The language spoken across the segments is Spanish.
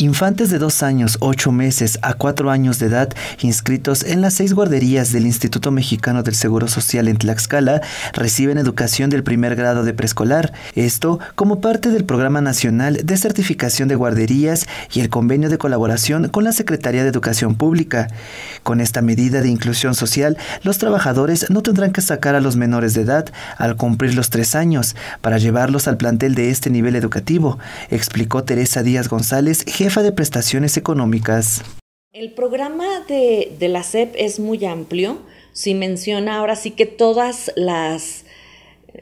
Infantes de 2 años, 8 meses a 4 años de edad inscritos en las seis guarderías del Instituto Mexicano del Seguro Social en Tlaxcala reciben educación del primer grado de preescolar, esto como parte del Programa Nacional de Certificación de Guarderías y el convenio de colaboración con la Secretaría de Educación Pública. Con esta medida de inclusión social, los trabajadores no tendrán que sacar a los menores de edad al cumplir los 3 años para llevarlos al plantel de este nivel educativo, explicó Teresa Díaz González, de prestaciones económicas. El programa de, la CEP es muy amplio. Si menciona ahora sí que todas las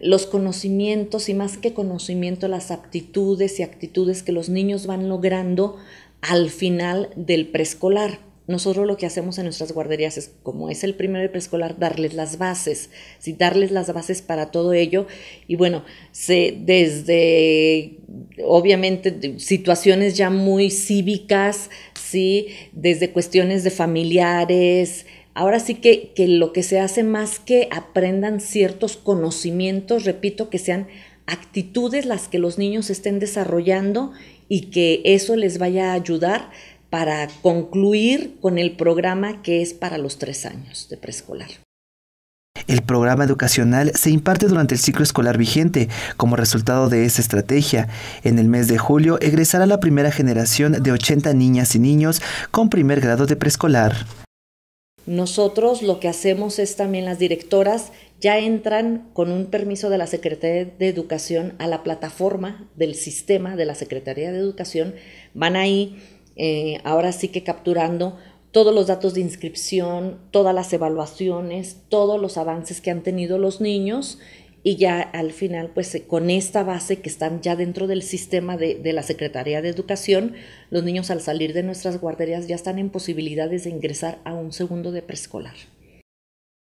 los conocimientos y más que conocimiento, las aptitudes y actitudes que los niños van logrando al final del preescolar. Nosotros lo que hacemos en nuestras guarderías es, como es el primero preescolar, darles las bases, darles las bases para todo ello. Y bueno, se, desde, obviamente, situaciones ya muy cívicas, sí, desde cuestiones de familiares, Ahora sí que, que, lo que se hace más que aprendan ciertos conocimientos, repito, que sean actitudes las que los niños estén desarrollando y que eso les vaya a ayudar para concluir con el programa que es para los tres años de preescolar. El programa educacional se imparte durante el ciclo escolar vigente. Como resultado de esa estrategia, en el mes de julio egresará la primera generación de 80 niñas y niños con primer grado de preescolar. Nosotros lo que hacemos es también las directoras ya entran con un permiso de la Secretaría de Educación a la plataforma del sistema de la Secretaría de Educación, van ahí eh, ahora sí que capturando todos los datos de inscripción, todas las evaluaciones, todos los avances que han tenido los niños y ya al final, pues eh, con esta base que están ya dentro del sistema de, de, la Secretaría de Educación, los niños al salir de nuestras guarderías ya están en posibilidades de ingresar a un segundo de preescolar.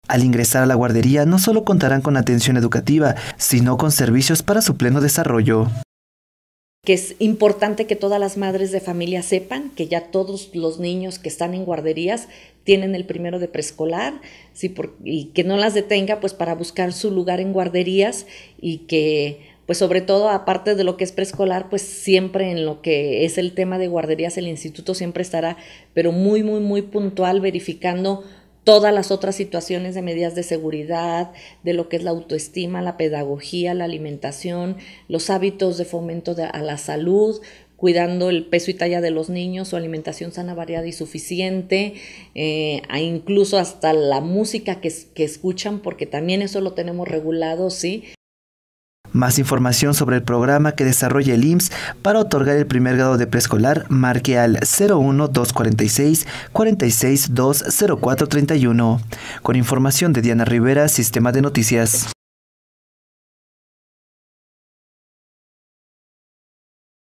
Al ingresar a la guardería no solo contarán con atención educativa, sino con servicios para su pleno desarrollo que es importante que todas las madres de familia sepan que ya todos los niños que están en guarderías tienen el primero de preescolar y que no las detenga pues para buscar su lugar en guarderías y que pues sobre todo aparte de lo que es preescolar pues siempre en lo que es el tema de guarderías el instituto siempre estará pero muy muy muy puntual verificando todas las otras situaciones de medidas de seguridad, de lo que es la autoestima, la pedagogía, la alimentación, los hábitos de fomento a la salud, cuidando el peso y talla de los niños, su alimentación sana, variada y suficiente, eh, incluso hasta la música que escuchan, porque también eso lo tenemos regulado, ¿sí? Más información sobre el programa que desarrolla el IMSS para otorgar el primer grado de preescolar, marque al 01246 4620431. Con información de Diana Rivera, Sistema de Noticias.